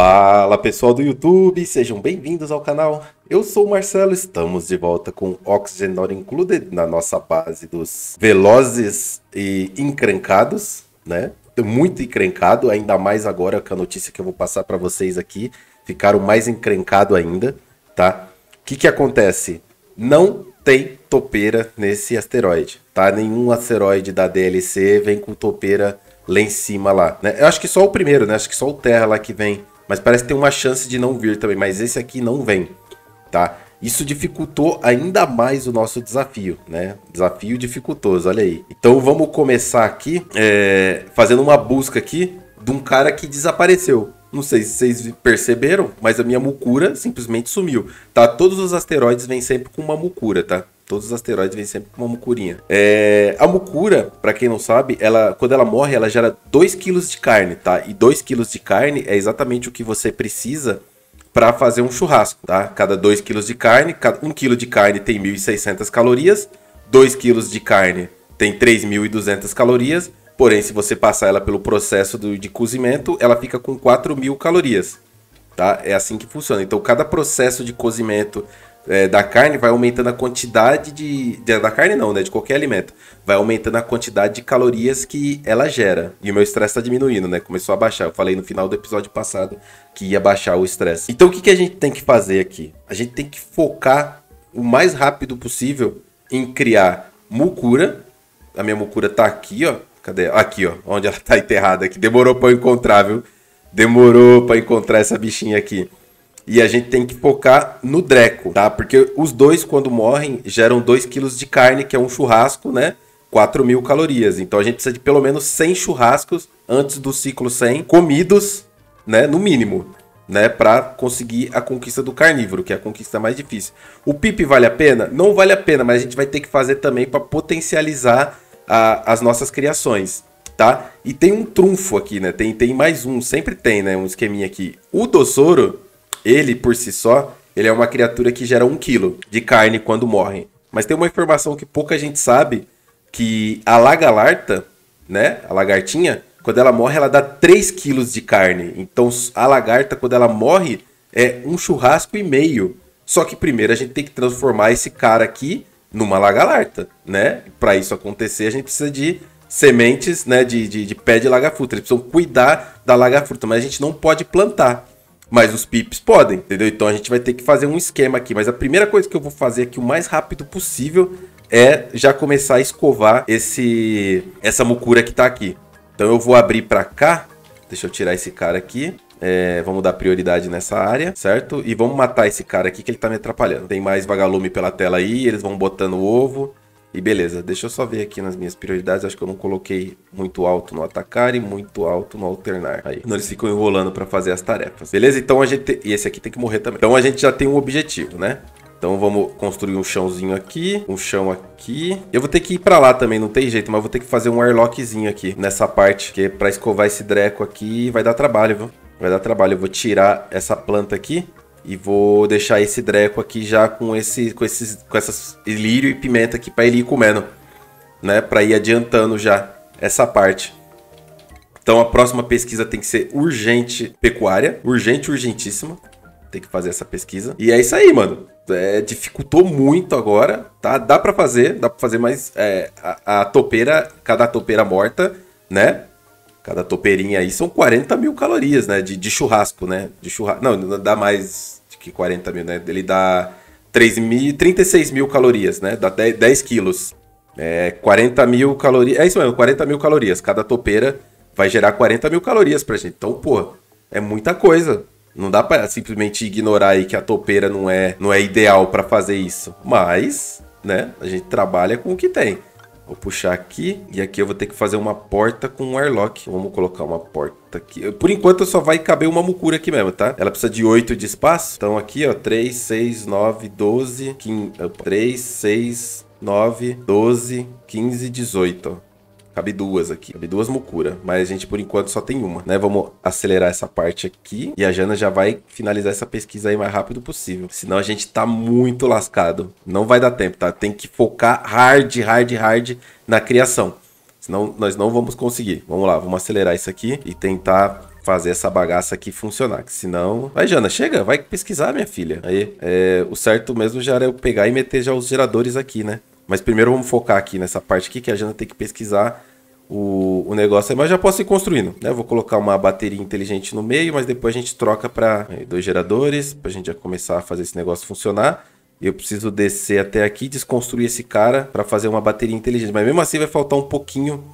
Fala pessoal do YouTube, sejam bem-vindos ao canal. Eu sou o Marcelo, estamos de volta com Oxygen Not Included na nossa base dos velozes e encrencados, né? Muito encrencado, ainda mais agora com a notícia que eu vou passar para vocês aqui. Ficaram mais encrencado ainda, tá? O que que acontece? Não tem topeira nesse asteroide, tá? Nenhum asteroide da DLC vem com topeira lá em cima lá, né? Eu acho que só o primeiro, né? Acho que só o Terra lá que vem mas parece ter uma chance de não vir também, mas esse aqui não vem, tá? Isso dificultou ainda mais o nosso desafio, né? Desafio dificultoso, olha aí. Então vamos começar aqui, é, fazendo uma busca aqui de um cara que desapareceu. Não sei se vocês perceberam, mas a minha mucura simplesmente sumiu, tá? Todos os asteroides vêm sempre com uma mucura, tá? Todos os asteroides vêm sempre com uma mucurinha. É, a mucura, para quem não sabe, ela quando ela morre, ela gera 2 kg de carne, tá? E 2 kg de carne é exatamente o que você precisa para fazer um churrasco, tá? Cada 2 kg de carne, cada 1 kg de carne tem 1.600 calorias, 2 kg de carne tem 3.200 calorias, porém se você passar ela pelo processo do, de cozimento, ela fica com 4.000 calorias, tá? É assim que funciona. Então cada processo de cozimento é, da carne, vai aumentando a quantidade de, de, Da carne não, né? De qualquer alimento. Vai aumentando a quantidade de calorias que ela gera. E o meu estresse tá diminuindo, né? Começou a baixar. Eu falei no final do episódio passado que ia baixar o estresse. Então o que, que a gente tem que fazer aqui? A gente tem que focar o mais rápido possível em criar mucura. A minha mucura tá aqui, ó. Cadê? Aqui, ó. Onde ela tá enterrada aqui. Demorou pra eu encontrar, viu? Demorou pra encontrar essa bichinha aqui. E a gente tem que focar no dreco, tá? Porque os dois, quando morrem, geram 2 quilos de carne, que é um churrasco, né? 4 mil calorias. Então a gente precisa de pelo menos 100 churrascos antes do ciclo 100 comidos, né? No mínimo, né? Para conseguir a conquista do carnívoro, que é a conquista mais difícil. O PIP vale a pena? Não vale a pena, mas a gente vai ter que fazer também para potencializar a, as nossas criações, tá? E tem um trunfo aqui, né? Tem, tem mais um, sempre tem, né? Um esqueminha aqui. O Dossoro ele, por si só, ele é uma criatura que gera um quilo de carne quando morre. Mas tem uma informação que pouca gente sabe, que a lagalarta, né, a lagartinha, quando ela morre, ela dá 3 quilos de carne. Então, a lagarta, quando ela morre, é um churrasco e meio. Só que primeiro a gente tem que transformar esse cara aqui numa lagalarta, né? Para isso acontecer, a gente precisa de sementes, né, de, de, de pé de lagafruta. Eles precisam cuidar da lagafruta, mas a gente não pode plantar. Mas os pips podem, entendeu? Então a gente vai ter que fazer um esquema aqui. Mas a primeira coisa que eu vou fazer aqui o mais rápido possível é já começar a escovar esse essa mucura que tá aqui. Então eu vou abrir para cá. Deixa eu tirar esse cara aqui. É, vamos dar prioridade nessa área, certo? E vamos matar esse cara aqui que ele tá me atrapalhando. Tem mais vagalume pela tela aí, eles vão botando ovo. E beleza, deixa eu só ver aqui nas minhas prioridades. Acho que eu não coloquei muito alto no atacar e muito alto no alternar. Aí, não, eles ficam enrolando para fazer as tarefas. Beleza? Então a gente... E esse aqui tem que morrer também. Então a gente já tem um objetivo, né? Então vamos construir um chãozinho aqui, um chão aqui. Eu vou ter que ir pra lá também, não tem jeito, mas vou ter que fazer um airlockzinho aqui nessa parte, que é pra escovar esse dreco aqui vai dar trabalho, viu? Vai dar trabalho, eu vou tirar essa planta aqui e vou deixar esse dreco aqui já com esse com esses com essas lírio e pimenta aqui para ele ir comendo, né? Para ir adiantando já essa parte. Então a próxima pesquisa tem que ser urgente pecuária, urgente, urgentíssima. Tem que fazer essa pesquisa. E é isso aí, mano. É, dificultou muito agora, tá? Dá para fazer, dá para fazer, mas é, a, a topeira, cada topeira morta, né? Cada topeirinha aí são 40 mil calorias, né? De, de churrasco, né? De churrasco. Não, não dá mais que 40 mil, né? Ele dá 3 mil, 36 mil calorias, né? Dá 10, 10 quilos. É, 40 mil calorias. É isso mesmo, 40 mil calorias. Cada topeira vai gerar 40 mil calorias pra gente. Então, pô, é muita coisa. Não dá para simplesmente ignorar aí que a topeira não é, não é ideal para fazer isso. Mas, né, a gente trabalha com o que tem. Vou puxar aqui e aqui eu vou ter que fazer uma porta com um airlock. Vamos colocar uma porta aqui. Por enquanto só vai caber uma mucura aqui mesmo, tá? Ela precisa de 8 de espaço. Então aqui, ó, 3, 6, 9, 12, 15... Opa, 3, 6, 9, 12, 15, 18, ó. Cabe duas aqui. Cabe duas mucura. Mas a gente, por enquanto, só tem uma, né? Vamos acelerar essa parte aqui. E a Jana já vai finalizar essa pesquisa aí mais rápido possível. Senão a gente tá muito lascado. Não vai dar tempo, tá? Tem que focar hard, hard, hard na criação. Senão nós não vamos conseguir. Vamos lá, vamos acelerar isso aqui e tentar fazer essa bagaça aqui funcionar. Que senão. Vai, Jana, chega, vai pesquisar, minha filha. Aí, é... o certo mesmo já era eu pegar e meter já os geradores aqui, né? Mas primeiro vamos focar aqui nessa parte aqui que a Jana tem que pesquisar o, o negócio, mas já posso ir construindo, né? vou colocar uma bateria inteligente no meio, mas depois a gente troca para eh, dois geradores, para a gente já começar a fazer esse negócio funcionar. Eu preciso descer até aqui, desconstruir esse cara para fazer uma bateria inteligente, mas mesmo assim vai faltar um pouquinho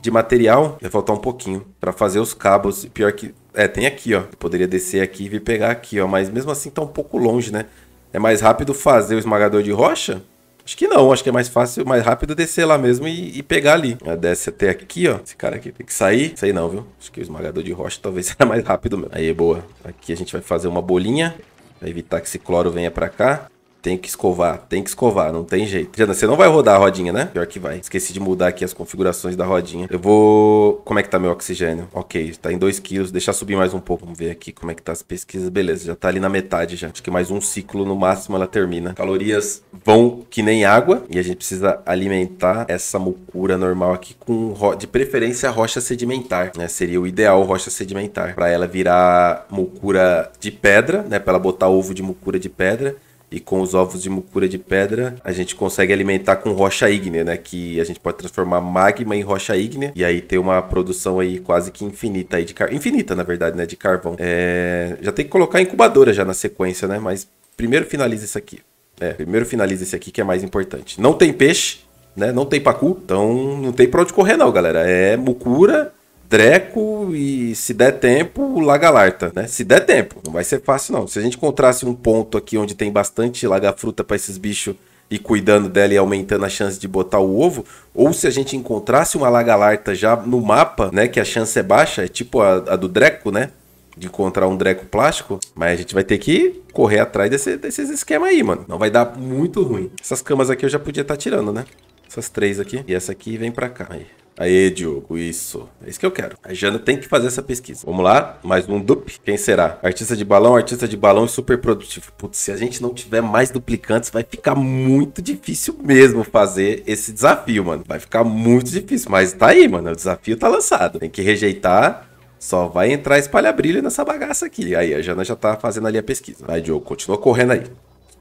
de material, vai faltar um pouquinho para fazer os cabos. Pior que é, tem aqui, ó. Eu poderia descer aqui e vir pegar aqui, ó, mas mesmo assim tá um pouco longe, né? É mais rápido fazer o esmagador de rocha Acho que não, acho que é mais fácil, mais rápido descer lá mesmo e, e pegar ali. desce até aqui, ó. Esse cara aqui tem que sair. Sei não, viu? Acho que o esmagador de rocha talvez seja mais rápido mesmo. Aí, boa. Aqui a gente vai fazer uma bolinha. Pra evitar que esse cloro venha pra cá. Tem que escovar, tem que escovar, não tem jeito. Jana, você não vai rodar a rodinha, né? Pior que vai. Esqueci de mudar aqui as configurações da rodinha. Eu vou... Como é que tá meu oxigênio? Ok, tá em 2 quilos. Deixa subir mais um pouco. Vamos ver aqui como é que tá as pesquisas. Beleza, já tá ali na metade já. Acho que mais um ciclo no máximo ela termina. Calorias vão que nem água. E a gente precisa alimentar essa mucura normal aqui com, ro... de preferência, rocha sedimentar. Né? Seria o ideal rocha sedimentar. para ela virar mucura de pedra, né? Pra ela botar ovo de mucura de pedra e com os ovos de mucura de pedra, a gente consegue alimentar com rocha ígnea, né? Que a gente pode transformar magma em rocha ígnea. E aí tem uma produção aí quase que infinita aí de carvão. Infinita, na verdade, né? De carvão. É... Já tem que colocar a incubadora já na sequência, né? Mas primeiro finaliza isso aqui. É, primeiro finaliza esse aqui que é mais importante. Não tem peixe, né? Não tem pacu, então não tem pra onde correr não, galera. É mucura Dreco e, se der tempo, Lagalarta, né? Se der tempo, não vai ser fácil não. Se a gente encontrasse um ponto aqui onde tem bastante lagafruta para esses bichos e cuidando dela e aumentando a chance de botar o ovo, ou se a gente encontrasse uma lagalarta já no mapa, né, que a chance é baixa, é tipo a, a do Dreco, né? De encontrar um Dreco plástico, mas a gente vai ter que correr atrás desse, desses esquemas aí, mano. Não vai dar muito ruim. Essas camas aqui eu já podia estar tá tirando, né? Essas três aqui. E essa aqui vem pra cá. Aí. Aê, Diogo, isso. É isso que eu quero. A Jana tem que fazer essa pesquisa. Vamos lá, mais um dup. Quem será? Artista de balão, artista de balão e super produtivo. Putz, se a gente não tiver mais duplicantes, vai ficar muito difícil mesmo fazer esse desafio, mano. Vai ficar muito difícil. Mas tá aí, mano. O desafio tá lançado. Tem que rejeitar. Só vai entrar espalha-brilho nessa bagaça aqui. Aí, a Jana já tá fazendo ali a pesquisa. Vai, Diogo, continua correndo aí.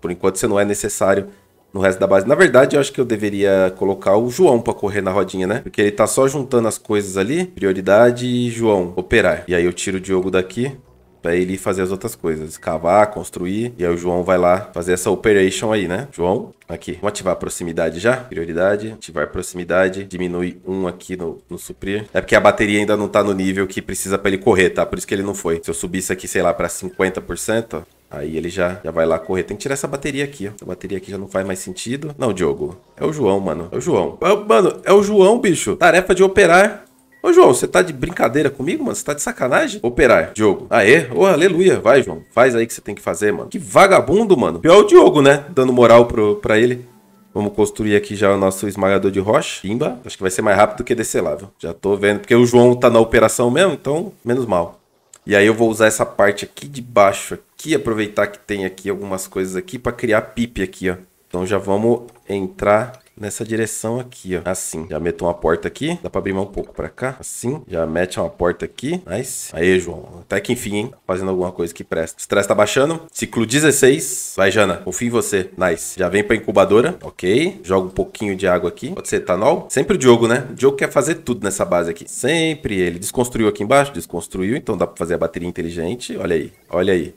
Por enquanto, você não é necessário no resto da base. Na verdade, eu acho que eu deveria colocar o João para correr na rodinha, né? Porque ele tá só juntando as coisas ali. Prioridade e João, operar. E aí eu tiro o Diogo daqui para ele fazer as outras coisas, escavar, construir, e aí o João vai lá fazer essa operation aí, né? João, aqui, vamos ativar a proximidade já, prioridade, ativar proximidade, diminui um aqui no, no suprir, é porque a bateria ainda não tá no nível que precisa para ele correr, tá? Por isso que ele não foi. Se eu subisse aqui, sei lá, para 50%, ó, Aí ele já, já vai lá correr. Tem que tirar essa bateria aqui, ó. Essa bateria aqui já não faz mais sentido. Não, Diogo. É o João, mano. É o João. É mano, é o João, bicho. Tarefa de operar Ô, João, você tá de brincadeira comigo, mano? Você tá de sacanagem? Operar, Diogo. Aê, ô, oh, aleluia. Vai, João. Faz aí que você tem que fazer, mano. Que vagabundo, mano. Pior é o Diogo, né? Dando moral pro, pra ele. Vamos construir aqui já o nosso esmagador de rocha. Pimba. Acho que vai ser mais rápido que descer lá, viu? Já tô vendo. Porque o João tá na operação mesmo, então menos mal. E aí eu vou usar essa parte aqui de baixo aqui, aproveitar que tem aqui algumas coisas aqui para criar pip aqui, ó. Então já vamos entrar nessa direção aqui, ó. Assim. Já meto uma porta aqui. Dá pra abrir mais um pouco pra cá. Assim. Já mete uma porta aqui. Nice. Aí, João. Até que enfim, hein? Fazendo alguma coisa que presta. Estresse tá baixando. Ciclo 16. Vai, Jana. Confio em você. Nice. Já vem pra incubadora. Ok. Joga um pouquinho de água aqui. Pode ser etanol. Sempre o Diogo, né? O Diogo quer fazer tudo nessa base aqui. Sempre ele. Desconstruiu aqui embaixo. Desconstruiu. Então dá pra fazer a bateria inteligente. Olha aí. Olha aí.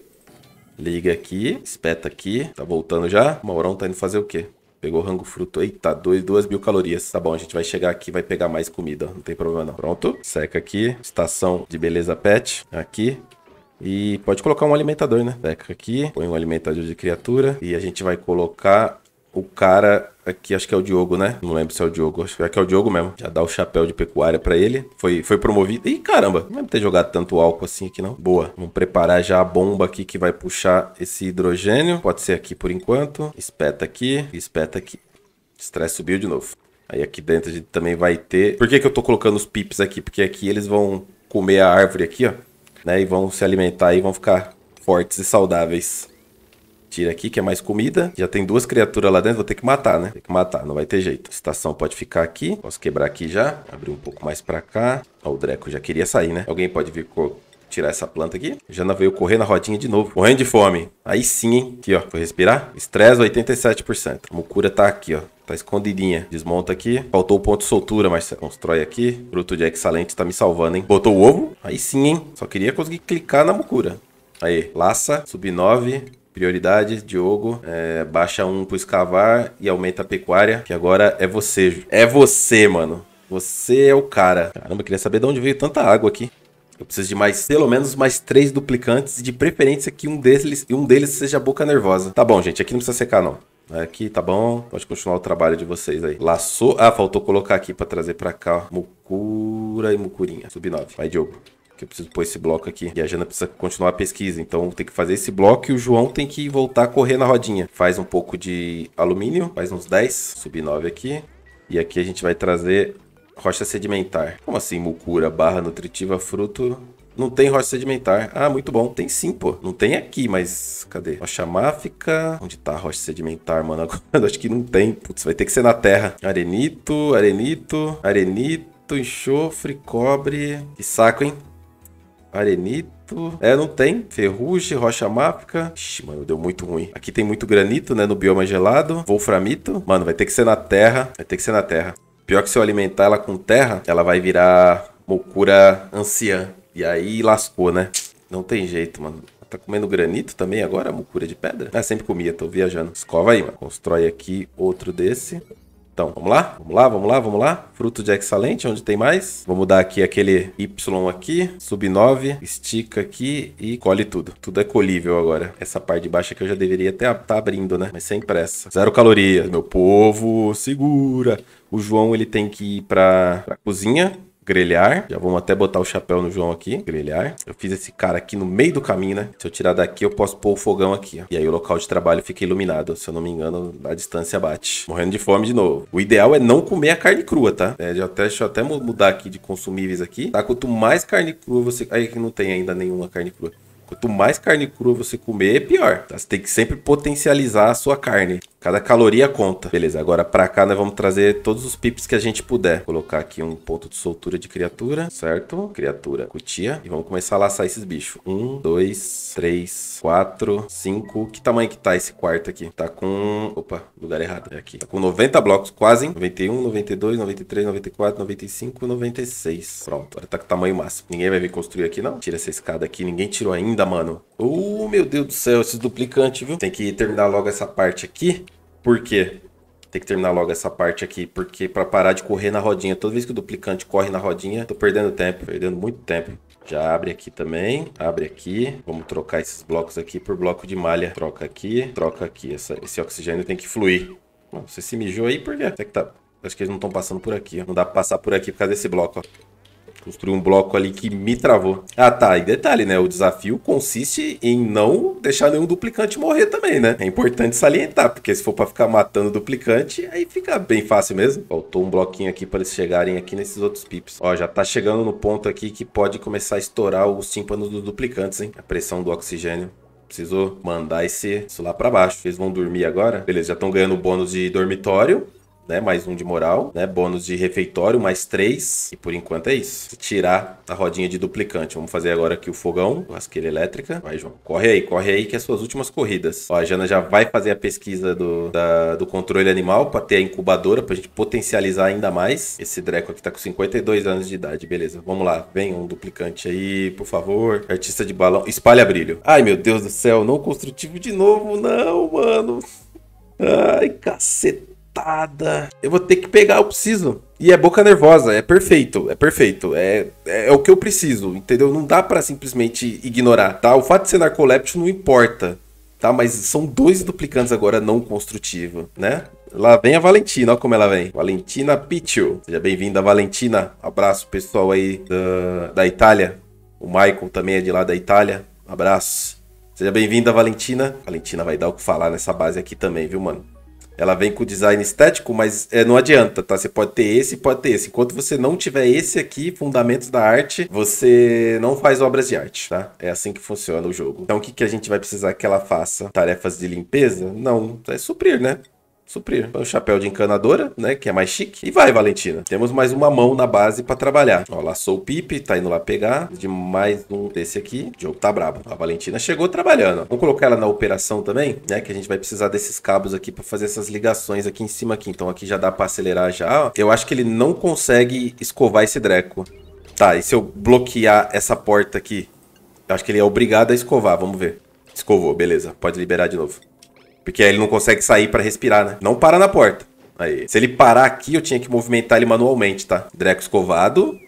Liga aqui, espeta aqui. Tá voltando já? O Maurão tá indo fazer o quê? Pegou rango fruto. Eita, 2 mil calorias. Tá bom, a gente vai chegar aqui vai pegar mais comida. Não tem problema não. Pronto. Seca aqui. Estação de beleza pet. Aqui. E pode colocar um alimentador, né? Seca aqui. Põe um alimentador de criatura. E a gente vai colocar o cara aqui, acho que é o Diogo, né? Não lembro se é o Diogo, acho que é, é o Diogo mesmo. Já dá o chapéu de pecuária para ele. Foi, foi promovido. Ih, caramba, não lembro ter jogado tanto álcool assim aqui não. Boa. Vamos preparar já a bomba aqui que vai puxar esse hidrogênio. Pode ser aqui por enquanto. Espeta aqui, espeta aqui. Estresse subiu de novo. Aí aqui dentro a gente também vai ter... Por que que eu tô colocando os pips aqui? Porque aqui eles vão comer a árvore aqui, ó. Né? E vão se alimentar e vão ficar fortes e saudáveis. Tira aqui, que é mais comida. Já tem duas criaturas lá dentro, vou ter que matar, né? Tem que matar, não vai ter jeito. Estação pode ficar aqui. Posso quebrar aqui já. Abrir um pouco mais pra cá. Ó, o Dreco já queria sair, né? Alguém pode vir com tirar essa planta aqui. Já não veio correr na rodinha de novo. Morrendo de fome. Aí sim, hein? Aqui, ó. Foi respirar. Estresse 87%. A mucura tá aqui, ó. Tá escondidinha. Desmonta aqui. Faltou o ponto de soltura, mas constrói aqui. Bruto de excelente tá me salvando, hein? Botou o ovo? Aí sim, hein? Só queria conseguir clicar na mucura. Aí, laça, sub 9, Prioridade, Diogo. É, baixa um pro escavar e aumenta a pecuária. Que agora é você. É você, mano. Você é o cara. Caramba, queria saber de onde veio tanta água aqui. Eu preciso de mais, pelo menos, mais três duplicantes. De preferência que um deles, um deles seja boca nervosa. Tá bom, gente. Aqui não precisa secar, não. Aqui, tá bom. Pode continuar o trabalho de vocês aí. Laçou. Ah, faltou colocar aqui pra trazer pra cá. Ó. Mucura e mucurinha. Sub 9. Vai, Diogo que eu preciso pôr esse bloco aqui. E a Jana precisa continuar a pesquisa, então tem que fazer esse bloco e o João tem que voltar a correr na rodinha. Faz um pouco de alumínio, faz uns 10, sub 9 aqui. E aqui a gente vai trazer rocha sedimentar. Como assim, mucura, barra nutritiva, fruto... Não tem rocha sedimentar. Ah, muito bom. Tem sim, pô. Não tem aqui, mas cadê? Rocha máfica. Onde tá a rocha sedimentar, mano? Agora acho que não tem. Putz, vai ter que ser na terra. Arenito, arenito, arenito, enxofre, cobre. Que saco, hein? arenito. É, não tem. Ferrugem, rocha máfica. Ixi, mano, deu muito ruim. Aqui tem muito granito, né? No bioma gelado. Wolframito. Mano, vai ter que ser na terra. Vai ter que ser na terra. Pior que se eu alimentar ela com terra, ela vai virar mocura anciã. E aí lascou, né? Não tem jeito, mano. Tá comendo granito também agora? Mucura de pedra? Ah, sempre comia, tô viajando. Escova aí, mano. Constrói aqui outro desse. Então, vamos lá? Vamos lá, vamos lá, vamos lá. Fruto de excelente, onde tem mais? Vamos dar aqui aquele Y aqui, sub 9, estica aqui e colhe tudo. Tudo é colível agora. Essa parte de baixo aqui eu já deveria até estar tá abrindo, né? Mas sem pressa. Zero calorias. Meu povo, segura. O João ele tem que ir para a cozinha grelhar. Já vamos até botar o chapéu no João aqui. Grelhar. Eu fiz esse cara aqui no meio do caminho, né? Se eu tirar daqui, eu posso pôr o fogão aqui, ó. E aí o local de trabalho fica iluminado. Se eu não me engano, a distância bate. Morrendo de fome de novo. O ideal é não comer a carne crua, tá? É, já até, deixa eu até mudar aqui de consumíveis aqui. Tá? Quanto mais carne crua você... Aí que não tem ainda nenhuma carne crua. Quanto mais carne crua você comer, é pior. Tá? Você tem que sempre potencializar a sua carne. Cada caloria conta. Beleza, agora pra cá nós vamos trazer todos os pips que a gente puder. Colocar aqui um ponto de soltura de criatura, certo? Criatura, cutia. E vamos começar a laçar esses bichos. Um, dois, três, quatro, cinco. Que tamanho que tá esse quarto aqui? Tá com... Opa, lugar errado. É aqui. Tá com 90 blocos, quase, hein? 91, 92, 93, 94, 95, 96. Pronto, agora tá com tamanho máximo. Ninguém vai vir construir aqui, não. Tira essa escada aqui. Ninguém tirou ainda, mano. Uh, meu Deus do céu, esses duplicantes, viu? Tem que terminar logo essa parte aqui. Por quê? Tem que terminar logo essa parte aqui, porque para parar de correr na rodinha, toda vez que o duplicante corre na rodinha, tô perdendo tempo, perdendo muito tempo. Já abre aqui também, abre aqui. Vamos trocar esses blocos aqui por bloco de malha. Troca aqui, troca aqui. Essa, esse oxigênio tem que fluir. Bom, você se mijou aí por quê? Até que tá... Acho que eles não estão passando por aqui, ó. Não dá pra passar por aqui por causa desse bloco, ó. Construí um bloco ali que me travou. Ah, tá. E detalhe, né? O desafio consiste em não deixar nenhum duplicante morrer também, né? É importante salientar, porque se for para ficar matando duplicante, aí fica bem fácil mesmo. Faltou um bloquinho aqui para eles chegarem aqui nesses outros pips. Ó, já tá chegando no ponto aqui que pode começar a estourar os tímpanos dos duplicantes, hein? A pressão do oxigênio preciso mandar esse, isso lá para baixo. Eles vão dormir agora. Beleza, já estão ganhando bônus de dormitório né? Mais um de moral, né? Bônus de refeitório, mais três. E por enquanto é isso. Tirar a rodinha de duplicante. Vamos fazer agora aqui o fogão, churrasqueira elétrica. Vai, João. Corre aí, corre aí que é as suas últimas corridas. Ó, a Jana já vai fazer a pesquisa do, da, do controle animal para ter a incubadora, pra gente potencializar ainda mais. Esse Dreco aqui tá com 52 anos de idade, beleza. Vamos lá, vem um duplicante aí, por favor. Artista de balão, espalha brilho. Ai, meu Deus do céu, não construtivo de novo, não, mano. Ai, cacete apertada. Eu vou ter que pegar, eu preciso. E é boca nervosa, é perfeito, é perfeito. É, é, é o que eu preciso, entendeu? Não dá para simplesmente ignorar, tá? O fato de ser narcoleptico não importa, tá? Mas são dois duplicantes agora não construtivos, né? Lá vem a Valentina, olha como ela vem. Valentina Piccio. Seja bem-vinda, Valentina. Abraço, pessoal aí da, da Itália. O Michael também é de lá da Itália. Abraço. Seja bem-vinda, Valentina. Valentina vai dar o que falar nessa base aqui também, viu, mano? Ela vem com design estético, mas é, não adianta, tá? Você pode ter esse pode ter esse. Enquanto você não tiver esse aqui, fundamentos da arte, você não faz obras de arte, tá? É assim que funciona o jogo. Então o que, que a gente vai precisar que ela faça? Tarefas de limpeza? Não, é suprir, né? suprir. o chapéu de encanadora, né? Que é mais chique. E vai, Valentina. Temos mais uma mão na base para trabalhar. Ó, laçou o Pipe, tá indo lá pegar. De mais um desse aqui. O jogo tá brabo. A Valentina chegou trabalhando. Vamos colocar ela na operação também, né? Que a gente vai precisar desses cabos aqui para fazer essas ligações aqui em cima aqui. Então aqui já dá para acelerar já. Eu acho que ele não consegue escovar esse dreco. Tá, e se eu bloquear essa porta aqui? Eu acho que ele é obrigado a escovar, vamos ver. Escovou, beleza. Pode liberar de novo. Porque aí ele não consegue sair para respirar, né? Não para na porta. Aí. Se ele parar aqui, eu tinha que movimentar ele manualmente, tá? Dreco escovado.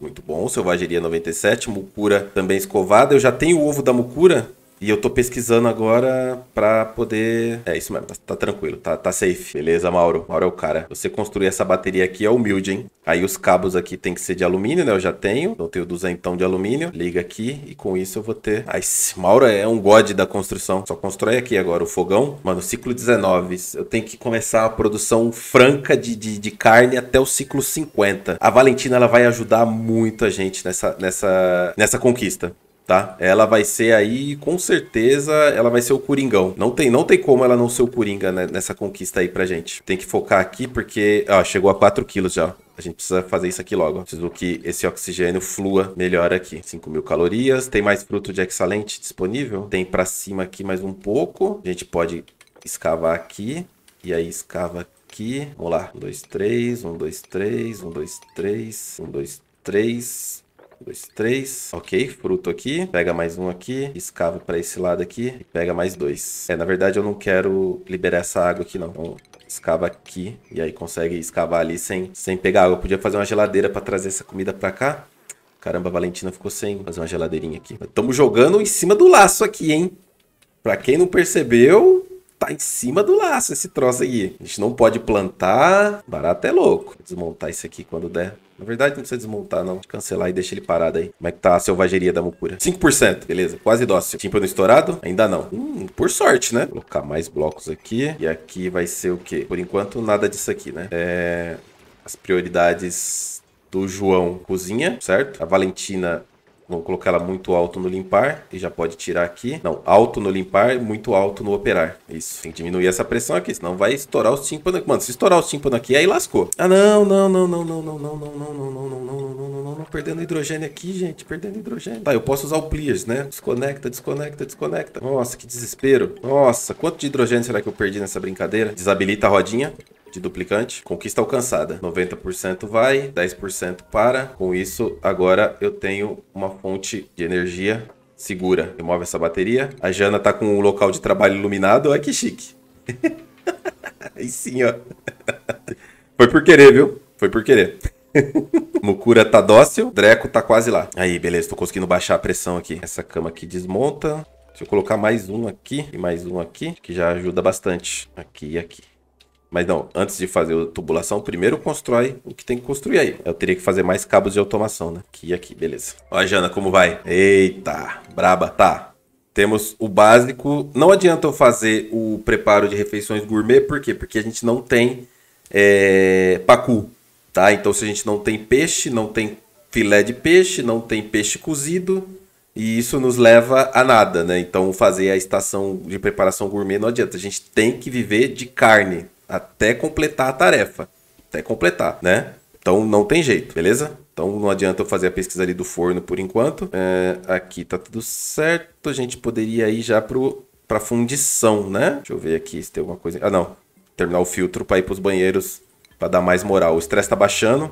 Muito bom. Selvageria 97. Mucura também escovada. Eu já tenho o ovo da mucura. E eu tô pesquisando agora pra poder. É isso mesmo, tá, tá tranquilo, tá, tá safe. Beleza, Mauro? Mauro é o cara. Você construir essa bateria aqui é humilde, hein? Aí os cabos aqui tem que ser de alumínio, né? Eu já tenho. Então eu tenho duzentão de alumínio. Liga aqui e com isso eu vou ter. Ai, Mauro é um god da construção. Só constrói aqui agora o fogão. Mano, ciclo 19. Eu tenho que começar a produção franca de, de, de carne até o ciclo 50. A Valentina, ela vai ajudar muito a gente nessa, nessa, nessa conquista tá? Ela vai ser aí, com certeza, ela vai ser o Coringão. Não tem, não tem como ela não ser o Coringa né, nessa conquista aí pra gente. Tem que focar aqui porque, ó, chegou a 4 quilos já. A gente precisa fazer isso aqui logo. Preciso que esse oxigênio flua melhor aqui. 5 mil calorias. Tem mais fruto de excelente disponível? Tem pra cima aqui mais um pouco. A gente pode escavar aqui. E aí escava aqui. Vamos lá. 1, 2, 3. 1, 2, 3. 1, 2, 3. 1, 2, 3 dois, três. Ok, fruto aqui. Pega mais um aqui. Escavo para esse lado aqui. E pega mais dois. É, na verdade eu não quero liberar essa água aqui não. Então, escava aqui. E aí consegue escavar ali sem, sem pegar água. Eu podia fazer uma geladeira para trazer essa comida para cá. Caramba, a Valentina ficou sem fazer uma geladeirinha aqui. Tamo jogando em cima do laço aqui, hein? Pra quem não percebeu, tá em cima do laço esse troço aí. A gente não pode plantar. Barato é louco. Vou desmontar isso aqui quando der. Na verdade, não precisa desmontar, não. Cancelar e deixa ele parado aí. Como é que tá a selvageria da mucura? 5%, beleza. Quase dócil. Tímpano estourado? Ainda não. Hum, por sorte, né? Vou colocar mais blocos aqui. E aqui vai ser o quê? Por enquanto, nada disso aqui, né? É... As prioridades do João cozinha, certo? A Valentina Vamos colocar ela muito alto no limpar e já pode tirar aqui. Não, alto no limpar, muito alto no operar. Isso, tem que diminuir essa pressão aqui, senão vai estourar os tímpanos. Mano, se estourar os tímpanos aqui, aí lascou. Ah, não, não, não, não, não, não, não, não, não, não, não, não, não, não, não, não, não, não, perdendo hidrogênio aqui, gente, perdendo hidrogênio. Tá, eu posso usar o pliers, né? Desconecta, desconecta, desconecta. Nossa, que desespero. Nossa, quanto de hidrogênio será que eu perdi nessa brincadeira? Desabilita a rodinha de duplicante. Conquista alcançada. 90% vai, 10% para. Com isso, agora eu tenho uma fonte de energia segura. Remove essa bateria. A Jana tá com o local de trabalho iluminado. Olha que chique. Aí sim, ó. Foi por querer, viu? Foi por querer. Mucura tá dócil, Dreco tá quase lá. Aí, beleza, tô conseguindo baixar a pressão aqui. Essa cama aqui desmonta. Deixa eu colocar mais um aqui e mais um aqui, que já ajuda bastante. Aqui e aqui. Mas não, antes de fazer a tubulação, primeiro constrói o que tem que construir aí. Eu teria que fazer mais cabos de automação, né? Aqui e aqui, beleza. Ó, Jana, como vai? Eita, braba. Tá, temos o básico. Não adianta eu fazer o preparo de refeições gourmet, por quê? Porque a gente não tem é, pacu, tá? Então, se a gente não tem peixe, não tem filé de peixe, não tem peixe cozido, e isso nos leva a nada, né? Então, fazer a estação de preparação gourmet não adianta. A gente tem que viver de carne, até completar a tarefa. Até completar, né? Então não tem jeito, beleza? Então não adianta eu fazer a pesquisa ali do forno por enquanto. É, aqui tá tudo certo. A gente poderia ir já pro, pra fundição, né? Deixa eu ver aqui se tem alguma coisa. Ah, não. Terminar o filtro para ir pros banheiros para dar mais moral. O estresse tá baixando.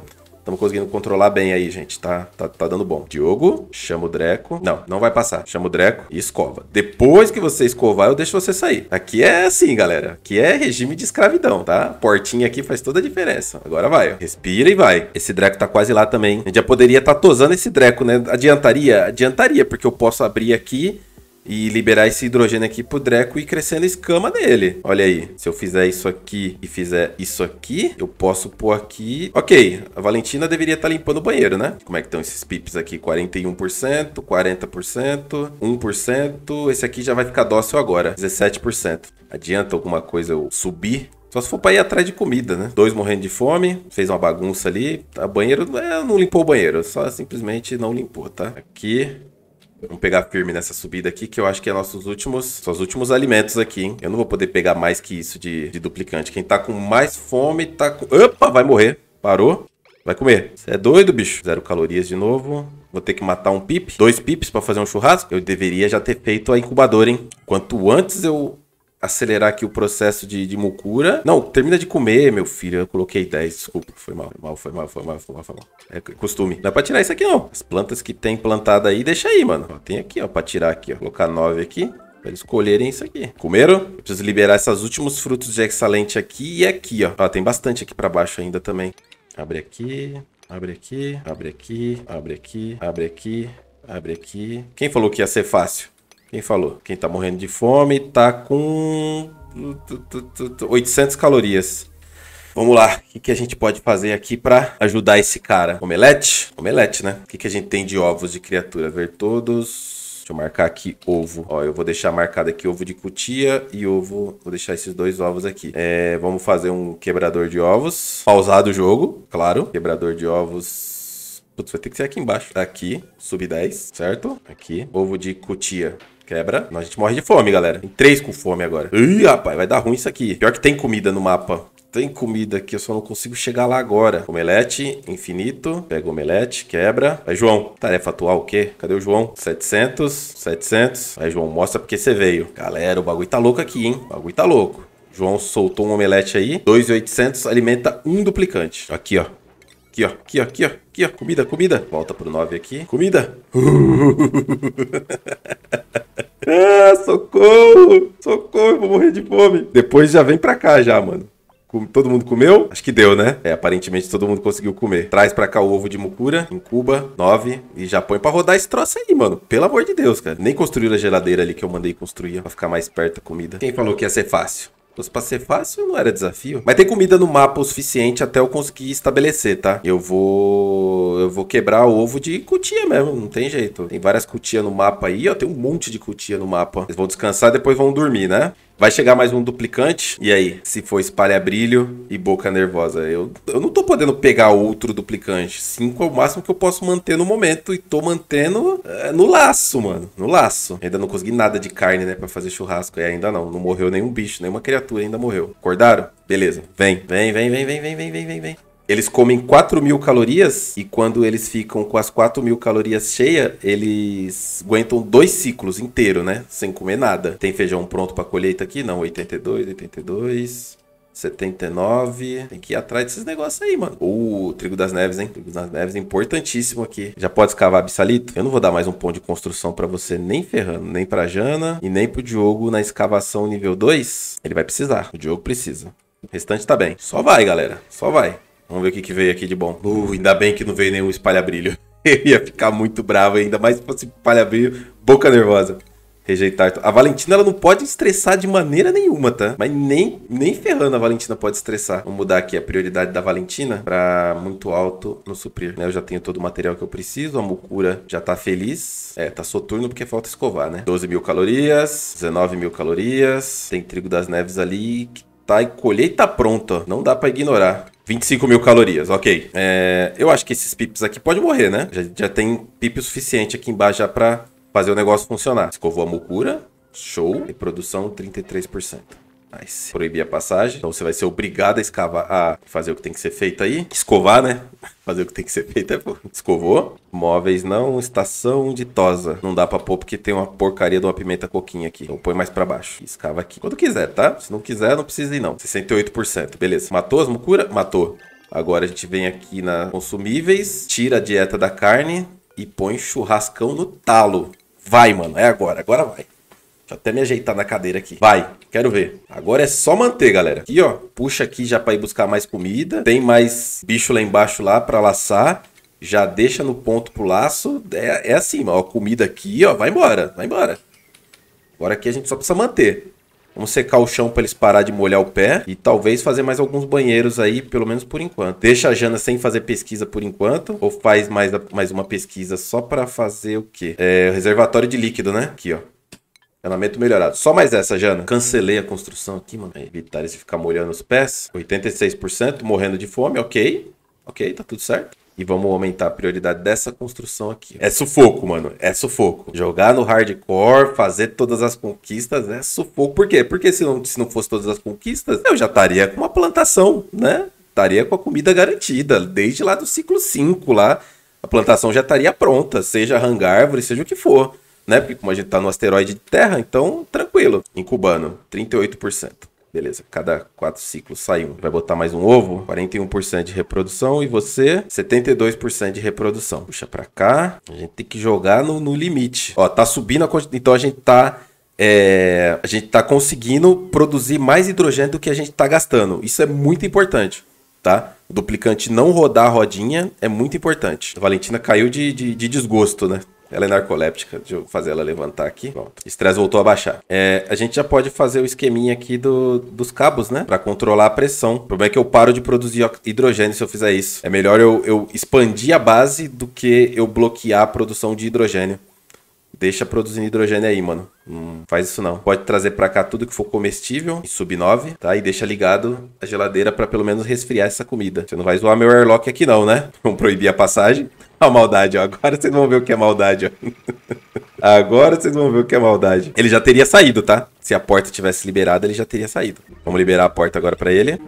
Estamos conseguindo controlar bem aí, gente. Tá, tá, tá dando bom. Diogo, chama o Dreco. Não, não vai passar. Chama o Dreco e escova. Depois que você escovar, eu deixo você sair. Aqui é assim, galera. Aqui é regime de escravidão, tá? Portinha aqui faz toda a diferença. Agora vai, ó. Respira e vai. Esse Dreco tá quase lá também. A gente já poderia estar tá tosando esse Dreco, né? Adiantaria? Adiantaria, porque eu posso abrir aqui e liberar esse hidrogênio aqui pro Dreco e crescendo a escama dele. Olha aí, se eu fizer isso aqui e fizer isso aqui, eu posso pôr aqui... Ok, a Valentina deveria estar tá limpando o banheiro, né? Como é que estão esses pips aqui? 41%, 40%, 1%, esse aqui já vai ficar dócil agora, 17%. Adianta alguma coisa eu subir só se for pra ir atrás de comida, né? Dois morrendo de fome, fez uma bagunça ali. o tá, banheiro, é, não limpou o banheiro, só simplesmente não limpou, tá? Aqui, Vamos pegar firme nessa subida aqui, que eu acho que é nossos últimos, seus últimos alimentos aqui, hein? Eu não vou poder pegar mais que isso de, de duplicante. Quem tá com mais fome tá com... Opa, vai morrer. Parou. Vai comer. Você é doido, bicho. Zero calorias de novo. Vou ter que matar um pip. Dois pips para fazer um churrasco. Eu deveria já ter feito a incubadora, hein? Quanto antes eu acelerar aqui o processo de, de mucura. Não, termina de comer, meu filho. Eu coloquei 10, desculpa. Foi mal, foi mal, foi mal, foi mal, foi mal, foi mal. É costume. Não dá é pra tirar isso aqui, não. As plantas que tem plantada aí, deixa aí, mano. Ó, tem aqui, ó, pra tirar aqui, ó. Colocar 9 aqui. Pra eles colherem isso aqui. Comeram? Eu preciso liberar esses últimos frutos de excelente aqui e aqui, ó. Ó, tem bastante aqui pra baixo ainda também. Abre aqui, abre aqui, abre aqui, abre aqui, abre aqui, abre aqui. Quem falou que ia ser fácil? Quem falou? Quem tá morrendo de fome tá com 800 calorias. Vamos lá, o que, que, a gente pode fazer aqui para ajudar esse cara? Omelete? Omelete, né? O que, que, a gente tem de ovos de criatura? Ver todos. Deixa eu marcar aqui ovo. Ó, eu vou deixar marcado aqui ovo de cutia e ovo. Vou deixar esses dois ovos aqui. É, vamos fazer um quebrador de ovos. Pausar o jogo, claro. Quebrador de ovos. Putz, vai ter que ser aqui embaixo. Aqui, sub 10, certo? Aqui, ovo de cutia. Quebra. Não, a gente morre de fome, galera. Tem três com fome agora. Ih, rapaz, vai dar ruim isso aqui. Pior que tem comida no mapa. Tem comida aqui, eu só não consigo chegar lá agora. Omelete, infinito. Pega o omelete, quebra. Vai, João. Tarefa atual o quê? Cadê o João? 700, 700. Vai, João, mostra porque você veio. Galera, o bagulho tá louco aqui, hein? O bagulho tá louco. João soltou um omelete aí. 2,800 alimenta um duplicante. Aqui, ó. Aqui, ó. Aqui, ó. Aqui, ó. Aqui, ó. Comida, comida. Volta pro 9 aqui. Comida. ah, socorro. Socorro, vou morrer de fome. Depois já vem pra cá já, mano. Todo mundo comeu? Acho que deu, né? É, aparentemente todo mundo conseguiu comer. Traz pra cá o ovo de mucura, em Cuba, 9. E já põe pra rodar esse troço aí, mano. Pelo amor de Deus, cara. Nem construíram a geladeira ali que eu mandei construir pra ficar mais perto da comida. Quem falou que ia ser fácil? fosse pra ser fácil, não era desafio. Mas tem comida no mapa o suficiente até eu conseguir estabelecer, tá? Eu vou. Eu vou quebrar o ovo de cutia mesmo, não tem jeito. Tem várias cutias no mapa aí, ó. Tem um monte de cutia no mapa. Eles vão descansar e depois vão dormir, né? Vai chegar mais um duplicante. E aí? Se for espalha brilho e boca nervosa. Eu, eu não tô podendo pegar outro duplicante. Cinco é o máximo que eu posso manter no momento. E tô mantendo é, no laço, mano. No laço. Ainda não consegui nada de carne, né? Pra fazer churrasco. E ainda não. Não morreu nenhum bicho, nenhuma criatura ainda morreu. Acordaram? Beleza. Vem, vem, vem, vem, vem, vem, vem, vem, vem, vem. Eles comem 4 mil calorias e quando eles ficam com as 4 mil calorias cheias, eles aguentam dois ciclos inteiro, né? Sem comer nada. Tem feijão pronto pra colheita aqui? Não, 82, 82. 79. Tem que ir atrás desses negócios aí, mano. O uh, Trigo das Neves, hein? Trigo das Neves, é importantíssimo aqui. Já pode escavar bissalito? Eu não vou dar mais um ponto de construção para você, nem ferrando, nem pra Jana e nem pro Diogo na escavação nível 2. Ele vai precisar. O Diogo precisa. O restante tá bem. Só vai, galera. Só vai. Vamos ver o que, que veio aqui de bom. Uh, ainda bem que não veio nenhum espalha-brilho. Eu ia ficar muito bravo, ainda mais se fosse espalha-brilho, boca nervosa. Rejeitar. A Valentina ela não pode estressar de maneira nenhuma, tá? Mas nem, nem ferrando a Valentina pode estressar. Vou mudar aqui a prioridade da Valentina para muito alto no suprir. Né? Eu já tenho todo o material que eu preciso. A Mucura já tá feliz. É, tá soturno porque falta escovar, né? 12 mil calorias, 19 mil calorias. Tem trigo das neves ali que tá e colheita pronta. Não dá para ignorar. 25 mil calorias, ok. É, eu acho que esses pips aqui pode morrer, né? Já, já tem pip suficiente aqui embaixo já pra fazer o negócio funcionar. Escovou a mucura. Show. Reprodução 33%. Nice. Proibir a passagem. Então você vai ser obrigado a escavar, a fazer o que tem que ser feito aí. Escovar, né? fazer o que tem que ser feito é bom. Escovou. Móveis não, estação de tosa. Não dá pra pôr porque tem uma porcaria de uma pimenta coquinha aqui. Então põe mais pra baixo. Escava aqui. Quando quiser, tá? Se não quiser, não precisa ir não. 68%. Beleza. Matou as mucuras? Matou. Agora a gente vem aqui na consumíveis, tira a dieta da carne e põe churrascão no talo. Vai, mano. É agora. Agora vai. Deixa eu até me ajeitar na cadeira aqui. Vai, quero ver. Agora é só manter, galera. Aqui, ó. Puxa aqui já para ir buscar mais comida. Tem mais bicho lá embaixo lá para laçar. Já deixa no ponto pro laço. É, é assim, ó. Comida aqui, ó. Vai embora, vai embora. Agora aqui a gente só precisa manter. Vamos secar o chão para eles parar de molhar o pé e talvez fazer mais alguns banheiros aí, pelo menos por enquanto. Deixa a Jana sem fazer pesquisa por enquanto ou faz mais, mais uma pesquisa só para fazer o quê? É, reservatório de líquido, né? Aqui, ó. Encanamento melhorado. Só mais essa, Jana. Cancelei a construção aqui, mano. evitar esse ficar molhando os pés. 86%, morrendo de fome, ok. Ok, tá tudo certo. E vamos aumentar a prioridade dessa construção aqui. É sufoco, mano. É sufoco. Jogar no hardcore, fazer todas as conquistas, é sufoco. Por quê? Porque se não, se não fosse todas as conquistas, eu já estaria com uma plantação, né? Estaria com a comida garantida. Desde lá do ciclo 5 lá. A plantação já estaria pronta, seja arrancar árvore, seja o que for né? Porque como a gente tá no asteroide de Terra, então tranquilo. incubando 38%. Beleza, cada quatro ciclos sai um. Vai botar mais um ovo, 41% de reprodução. E você, 72% de reprodução. Puxa pra cá. A gente tem que jogar no, no limite. Ó, tá subindo a quantidade. Então a gente tá é, a gente tá conseguindo produzir mais hidrogênio do que a gente tá gastando. Isso é muito importante, tá? O duplicante não rodar a rodinha é muito importante. A Valentina caiu de, de, de desgosto, né? Ela é narcoléptica. Deixa eu fazer ela levantar aqui. Pronto. Estresse voltou a baixar. É, a gente já pode fazer o esqueminha aqui do, dos cabos, né? Para controlar a pressão. O problema é que eu paro de produzir hidrogênio se eu fizer isso. É melhor eu, eu expandir a base do que eu bloquear a produção de hidrogênio. Deixa produzindo hidrogênio aí, mano. Não hum, faz isso não. Pode trazer para cá tudo que for comestível e sub 9, tá? E deixa ligado a geladeira para pelo menos resfriar essa comida. Você não vai zoar meu airlock aqui não, né? Vamos proibir a passagem. a maldade, ó. Agora vocês vão ver o que é maldade, ó. Agora vocês vão ver o que é maldade. Ele já teria saído, tá? Se a porta tivesse liberada, ele já teria saído. Vamos liberar a porta agora pra ele.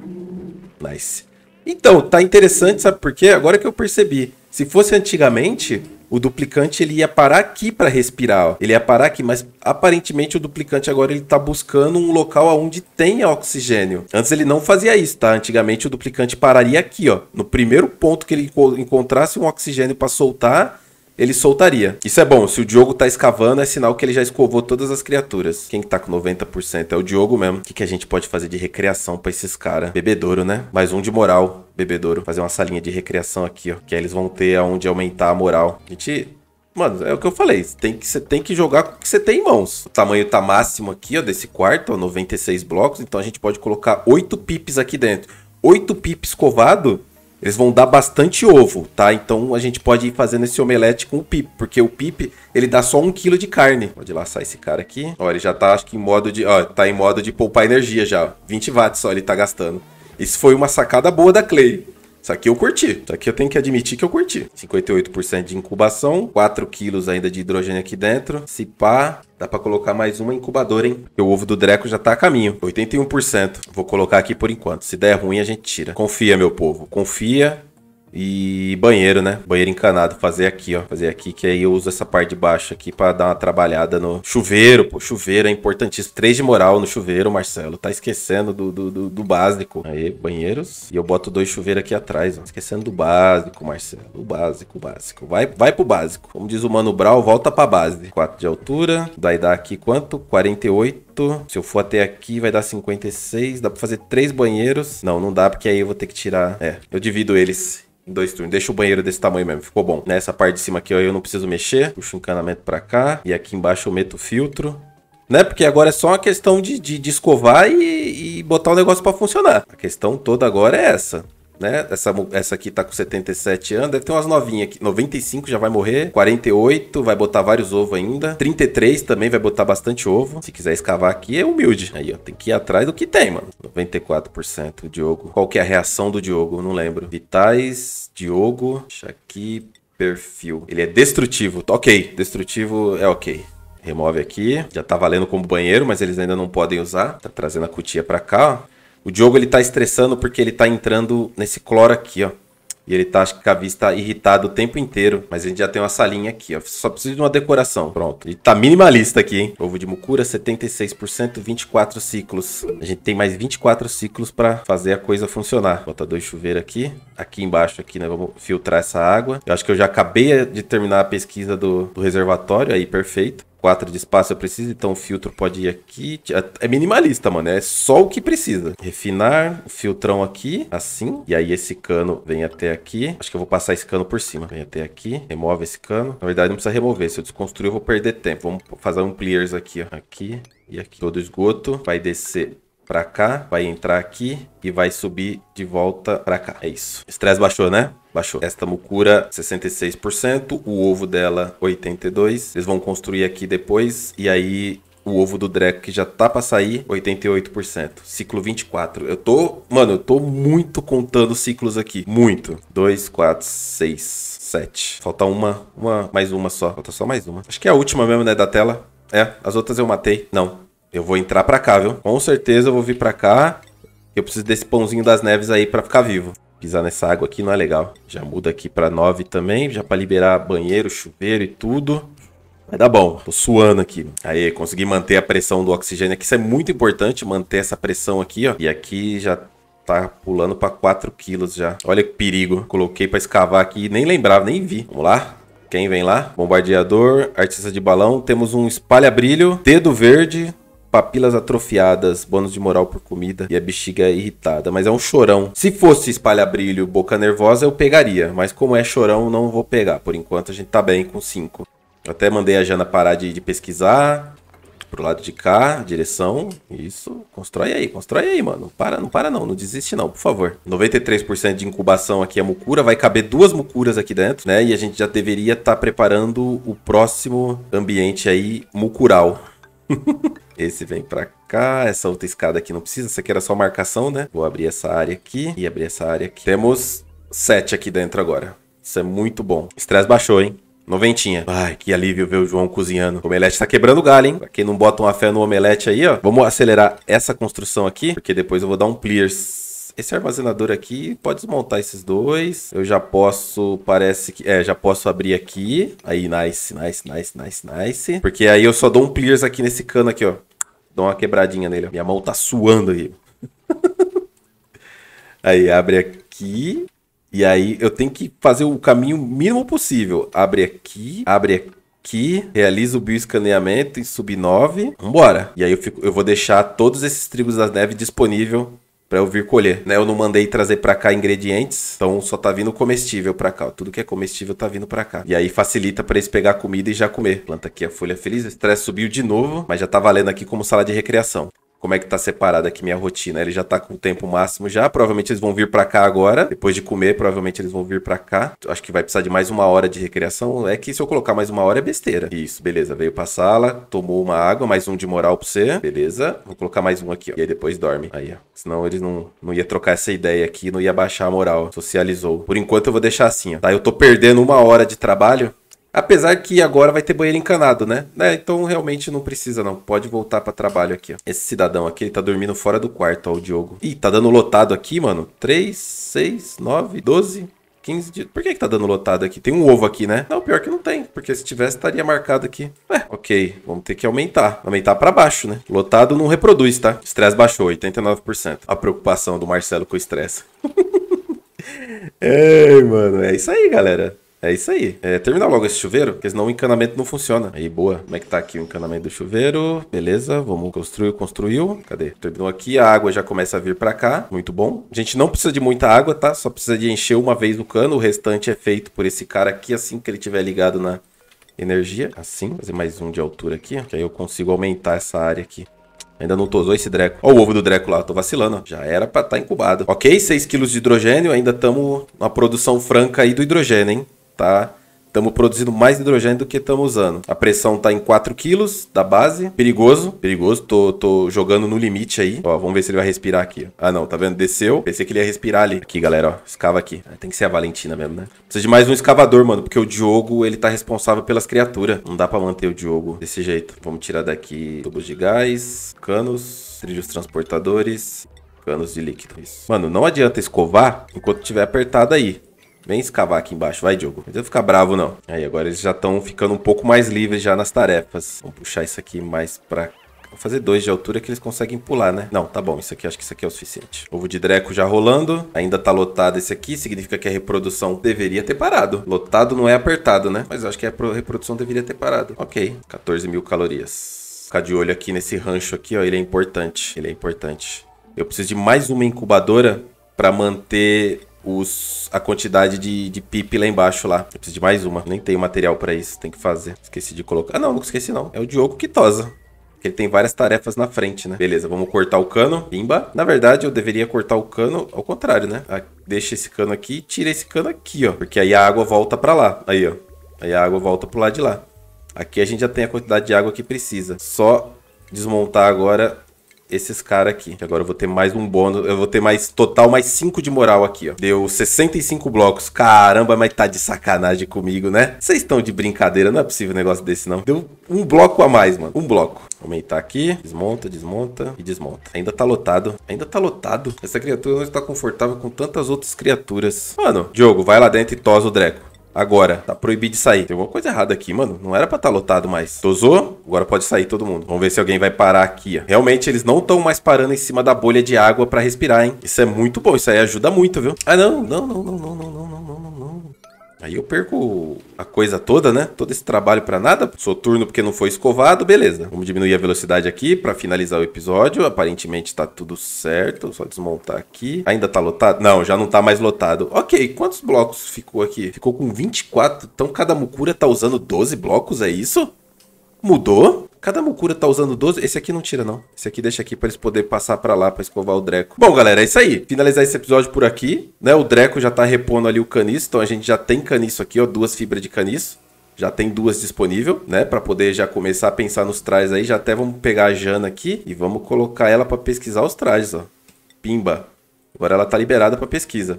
Nice. Então, tá interessante, sabe por quê? Agora que eu percebi. Se fosse antigamente, o duplicante ele ia parar aqui para respirar, ó. ele ia parar aqui, mas aparentemente o duplicante agora ele tá buscando um local onde tenha oxigênio. Antes ele não fazia isso, tá? Antigamente o duplicante pararia aqui, ó, no primeiro ponto que ele encontrasse um oxigênio para soltar, ele soltaria. Isso é bom, se o Diogo tá escavando, é sinal que ele já escovou todas as criaturas. Quem que tá com 90% é o Diogo mesmo. O que, que a gente pode fazer de recreação para esses caras? Bebedouro, né? Mais um de moral, bebedouro. Fazer uma salinha de recreação aqui, ó. Que aí eles vão ter aonde aumentar a moral. A gente Mano, é o que eu falei. Você tem que, você tem que jogar com o que você tem em mãos. O tamanho tá máximo aqui, ó, desse quarto, ó, 96 blocos. Então a gente pode colocar 8 pips aqui dentro. 8 pips escovado. Eles vão dar bastante ovo, tá? Então a gente pode ir fazendo esse omelete com o Pip, porque o Pip, ele dá só um quilo de carne. Pode laçar esse cara aqui. Ó, ele já tá, acho que em modo de... Ó, tá em modo de poupar energia já. 20 watts só ele tá gastando. Isso foi uma sacada boa da Clay. Isso aqui eu curti. Isso aqui eu tenho que admitir que eu curti. 58% de incubação, 4 quilos ainda de hidrogênio aqui dentro. Se pá, dá pra colocar mais uma incubadora, hein? Porque o ovo do Dreco já tá a caminho. 81%. Vou colocar aqui por enquanto. Se der ruim, a gente tira. Confia, meu povo. Confia e banheiro, né? Banheiro encanado. Fazer aqui, ó. Fazer aqui, que aí eu uso essa parte de baixo aqui para dar uma trabalhada no chuveiro. Pô, chuveiro é importantíssimo. Três de moral no chuveiro, Marcelo. Tá esquecendo do, do, do, do básico. Aí, banheiros. E eu boto dois chuveiros aqui atrás, ó. Esquecendo do básico, Marcelo. O básico, o básico. Vai, vai pro básico. Como diz o Mano Brau, volta pra base. Quatro de altura. Daí dá aqui quanto? 48. Se eu for até aqui, vai dar 56. Dá pra fazer três banheiros. Não, não dá, porque aí eu vou ter que tirar. É, eu divido eles dois turnos. Deixa o banheiro desse tamanho mesmo, ficou bom. Nessa parte de cima aqui ó, eu não preciso mexer. Puxo o encanamento pra cá. E aqui embaixo eu meto o filtro. Né? Porque agora é só uma questão de, de, de escovar e, e botar o negócio para funcionar. A questão toda agora é essa né? Essa, essa aqui tá com 77 anos, deve ter umas novinhas aqui. 95 já vai morrer, 48 vai botar vários ovos ainda, 33 também vai botar bastante ovo. Se quiser escavar aqui, é humilde. Aí, ó, tem que ir atrás do que tem, mano. 94% Diogo. Qual que é a reação do Diogo? Não lembro. Vitais, Diogo, aqui perfil. Ele é destrutivo. Tá ok, destrutivo é ok. Remove aqui. Já tá valendo como banheiro, mas eles ainda não podem usar. Tá trazendo a cutia pra cá, ó. O Diogo ele tá estressando porque ele tá entrando nesse cloro aqui, ó. E ele tá, acho que a vista irritado o tempo inteiro. Mas a gente já tem uma salinha aqui, ó. Só precisa de uma decoração. Pronto. Ele tá minimalista aqui, hein? Ovo de mucura, 76%, 24 ciclos. A gente tem mais 24 ciclos pra fazer a coisa funcionar. Bota dois chuveiros aqui. Aqui embaixo, aqui, né? Vamos filtrar essa água. Eu acho que eu já acabei de terminar a pesquisa do, do reservatório aí, perfeito. 4 de espaço eu preciso, então o filtro pode ir aqui. É minimalista, mano. É só o que precisa. Refinar, o filtrão aqui, assim. E aí esse cano vem até aqui. Acho que eu vou passar esse cano por cima. Vem até aqui, remove esse cano. Na verdade, não precisa remover. Se eu desconstruir, eu vou perder tempo. Vamos fazer um clears aqui, ó. Aqui e aqui. Todo esgoto vai descer para cá, vai entrar aqui e vai subir de volta para cá. É isso. Estresse baixou, né? Baixou. Esta mucura, 66%. O ovo dela, 82%. Eles vão construir aqui depois. E aí, o ovo do Dreco que já tá pra sair, 88%. Ciclo 24. Eu tô. Mano, eu tô muito contando ciclos aqui. Muito. 2, 4, 6, 7. Falta uma. Uma. Mais uma só. Falta só mais uma. Acho que é a última mesmo, né? Da tela. É, as outras eu matei. Não, eu vou entrar pra cá, viu? Com certeza eu vou vir pra cá. Eu preciso desse pãozinho das neves aí pra ficar vivo. Pisar nessa água aqui não é legal. Já muda aqui pra 9 também, já pra liberar banheiro, chuveiro e tudo. Vai dar bom. Tô suando aqui. Aí, consegui manter a pressão do oxigênio aqui. Isso é muito importante, manter essa pressão aqui, ó. E aqui já tá pulando pra 4 quilos já. Olha que perigo. Coloquei pra escavar aqui. Nem lembrava, nem vi. Vamos lá. Quem vem lá? Bombardeador, artista de balão. Temos um espalha-brilho, dedo verde, papilas atrofiadas, bônus de moral por comida e a bexiga é irritada. Mas é um chorão. Se fosse espalha brilho, boca nervosa, eu pegaria. Mas como é chorão, não vou pegar. Por enquanto a gente tá bem com cinco. Até mandei a Jana parar de, de pesquisar. Pro lado de cá, direção. Isso. Constrói aí, constrói aí, mano. para, não para não. Não desiste não, por favor. 93% de incubação aqui é mucura. Vai caber duas mucuras aqui dentro, né? E a gente já deveria estar tá preparando o próximo ambiente aí mucural. Esse vem pra cá, essa outra escada aqui não precisa, essa aqui era só marcação, né? Vou abrir essa área aqui e abrir essa área aqui. Temos sete aqui dentro agora. Isso é muito bom. Estresse baixou, hein? Noventinha. Ai, que alívio ver o João cozinhando. O omelete tá quebrando galho, hein? Pra quem não bota uma fé no omelete aí, ó. Vamos acelerar essa construção aqui, porque depois eu vou dar um clears esse armazenador aqui pode desmontar esses dois. Eu já posso, parece que... É, já posso abrir aqui. Aí, nice, nice, nice, nice, nice. Porque aí eu só dou um clears aqui nesse cano aqui, ó. Dou uma quebradinha nele. Minha mão tá suando aí. aí, abre aqui. E aí eu tenho que fazer o caminho mínimo possível. Abre aqui, abre aqui realiza o bioescaneamento em sub 9. Vambora. E aí eu, fico, eu vou deixar todos esses trigos da neve disponível para eu vir colher, né? Eu não mandei trazer para cá ingredientes, então só tá vindo comestível para cá. Tudo que é comestível tá vindo para cá. E aí facilita para eles pegar comida e já comer. Planta aqui a folha feliz, o estresse subiu de novo, mas já tá valendo aqui como sala de recreação como é que tá separada aqui minha rotina. Ele já tá com o tempo máximo já. Provavelmente eles vão vir para cá agora. Depois de comer, provavelmente eles vão vir para cá. Acho que vai precisar de mais uma hora de recreação. É que se eu colocar mais uma hora é besteira. Isso, beleza. Veio pra sala, tomou uma água, mais um de moral pra você. Beleza. Vou colocar mais um aqui, ó. E aí depois dorme. Aí, ó. Senão eles não, não ia trocar essa ideia aqui, não ia baixar a moral. Socializou. Por enquanto eu vou deixar assim, ó. Tá? Eu tô perdendo uma hora de trabalho Apesar que agora vai ter banheiro encanado, né? É, então realmente não precisa não. Pode voltar para trabalho aqui, ó. Esse cidadão aqui, ele tá dormindo fora do quarto, ó, o Diogo. Ih, tá dando lotado aqui, mano. 3, 6, 9, 12, 15 dias. Por que, que tá dando lotado aqui? Tem um ovo aqui, né? Não, pior que não tem. Porque se tivesse, estaria marcado aqui. É, ok. Vamos ter que aumentar. Aumentar para baixo, né? Lotado não reproduz, tá? Estresse baixou, 89%. A preocupação do Marcelo com o estresse. Ei, mano, é isso aí, galera. É isso aí. É, terminar logo esse chuveiro, porque senão o encanamento não funciona. Aí, boa. Como é que tá aqui o encanamento do chuveiro? Beleza, vamos construir, construiu. Cadê? Terminou aqui, a água já começa a vir pra cá. Muito bom. A gente não precisa de muita água, tá? Só precisa de encher uma vez o cano. O restante é feito por esse cara aqui, assim que ele tiver ligado na energia. Assim, fazer mais um de altura aqui, que aí eu consigo aumentar essa área aqui. Ainda não tosou esse Dreco. Ó o ovo do Dreco lá, tô vacilando. Já era pra estar tá incubado. Ok, 6 kg de hidrogênio, ainda estamos na produção franca aí do hidrogênio, hein? tá? Estamos produzindo mais hidrogênio do que estamos usando. A pressão está em 4 quilos da base. Perigoso, perigoso. Tô, tô jogando no limite aí. Ó, vamos ver se ele vai respirar aqui. Ah, não, tá vendo? Desceu. Pensei que ele ia respirar ali. Aqui, galera, ó. Escava aqui. Ah, tem que ser a Valentina mesmo, né? Precisa de mais um escavador, mano. Porque o Diogo, ele tá responsável pelas criaturas. Não dá pra manter o Diogo desse jeito. Vamos tirar daqui tubos de gás, canos, trilhos transportadores canos de líquido. Isso. Mano, não adianta escovar enquanto tiver apertado aí. Vem escavar aqui embaixo, vai, Diogo. Não precisa ficar bravo, não. Aí, agora eles já estão ficando um pouco mais livres já nas tarefas. Vamos puxar isso aqui mais pra Vou fazer dois de altura que eles conseguem pular, né? Não, tá bom. Isso aqui, acho que isso aqui é o suficiente. Ovo de dreco já rolando. Ainda tá lotado esse aqui. Significa que a reprodução deveria ter parado. Lotado não é apertado, né? Mas eu acho que a reprodução deveria ter parado. Ok. 14 mil calorias. Ficar de olho aqui nesse rancho aqui, ó. Ele é importante. Ele é importante. Eu preciso de mais uma incubadora para manter os, a quantidade de, de pip lá embaixo lá. Eu preciso de mais uma. Nem tenho material para isso. Tem que fazer. Esqueci de colocar. Ah, não, não esqueci não. É o Diogo que tosa. Ele tem várias tarefas na frente, né? Beleza, vamos cortar o cano. Pimba. Na verdade, eu deveria cortar o cano ao contrário, né? Ah, deixa esse cano aqui e tira esse cano aqui, ó. Porque aí a água volta pra lá. Aí, ó. Aí a água volta pro lado de lá. Aqui a gente já tem a quantidade de água que precisa. Só desmontar agora esses caras aqui. Agora eu vou ter mais um bônus, eu vou ter mais total, mais 5 de moral aqui, ó. Deu 65 blocos. Caramba, mas tá de sacanagem comigo, né? Vocês estão de brincadeira, não é possível um negócio desse, não. Deu um bloco a mais, mano. Um bloco. Aumentar aqui, desmonta, desmonta e desmonta. Ainda tá lotado, ainda tá lotado. Essa criatura não está confortável com tantas outras criaturas. Mano, Diogo, vai lá dentro e tosa o Dreco. Agora, tá proibido de sair. Tem alguma coisa errada aqui, mano. Não era pra estar tá lotado mais. Tosou? Agora pode sair todo mundo. Vamos ver se alguém vai parar aqui. Ó. Realmente, eles não estão mais parando em cima da bolha de água para respirar, hein? Isso é muito bom. Isso aí ajuda muito, viu? Ah, não, não, não, não, não, não, não, não, não, não. Aí eu perco a coisa toda, né? Todo esse trabalho para nada. Sou turno porque não foi escovado, beleza. Vamos diminuir a velocidade aqui para finalizar o episódio. Aparentemente tá tudo certo. Só desmontar aqui. Ainda tá lotado? Não, já não tá mais lotado. Ok, quantos blocos ficou aqui? Ficou com 24. Então cada mucura tá usando 12 blocos, é isso? Mudou? Cada Mukura tá usando 12. Esse aqui não tira, não. Esse aqui deixa aqui pra eles poderem passar pra lá pra escovar o Dreco. Bom, galera, é isso aí. Finalizar esse episódio por aqui, né? O Dreco já tá repondo ali o caniço. Então a gente já tem caniço aqui, ó. Duas fibras de caniço. Já tem duas disponível, né? Pra poder já começar a pensar nos trajes aí. Já até vamos pegar a Jana aqui e vamos colocar ela pra pesquisar os trajes, ó. Pimba. Agora ela tá liberada pra pesquisa.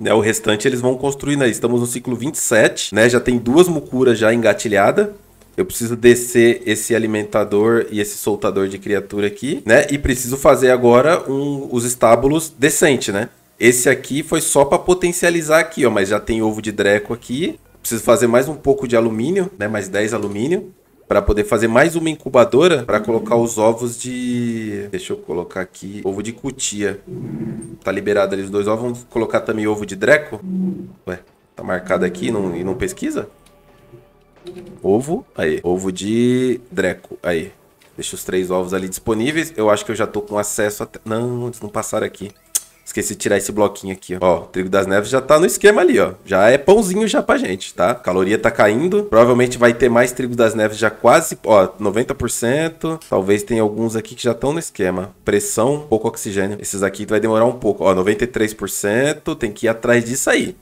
Né, o restante eles vão construindo aí. Estamos no ciclo 27, né? Já tem duas mucuras já engatilhada. Eu preciso descer esse alimentador e esse soltador de criatura aqui, né? E preciso fazer agora um, os estábulos decente, né? Esse aqui foi só para potencializar aqui, ó. Mas já tem ovo de dreco aqui. Preciso fazer mais um pouco de alumínio, né? Mais 10 alumínio. para poder fazer mais uma incubadora para colocar os ovos de... Deixa eu colocar aqui... Ovo de cutia. Tá liberado ali os dois ovos. Vamos colocar também ovo de dreco? Ué, tá marcado aqui não, e não pesquisa? Ovo, aí. Ovo de Dreco, aí. Deixa os três ovos ali disponíveis. Eu acho que eu já tô com acesso até... Não, eles não passaram aqui. Esqueci de tirar esse bloquinho aqui, ó. ó. trigo das neves já tá no esquema ali, ó. Já é pãozinho já pra gente, tá? Caloria tá caindo. Provavelmente vai ter mais trigo das neves já quase, ó, 90%. Talvez tenha alguns aqui que já estão no esquema. Pressão, pouco oxigênio. Esses aqui vai demorar um pouco. Ó, 93%. Tem que ir atrás disso aí.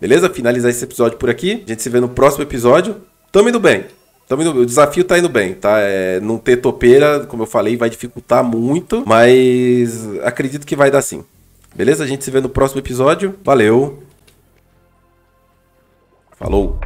Beleza? Finalizar esse episódio por aqui. A gente se vê no próximo episódio. Tamo indo bem. Tamo indo, o desafio tá indo bem, tá? É, não ter topeira, como eu falei, vai dificultar muito, mas acredito que vai dar sim. Beleza? A gente se vê no próximo episódio. Valeu! Falou!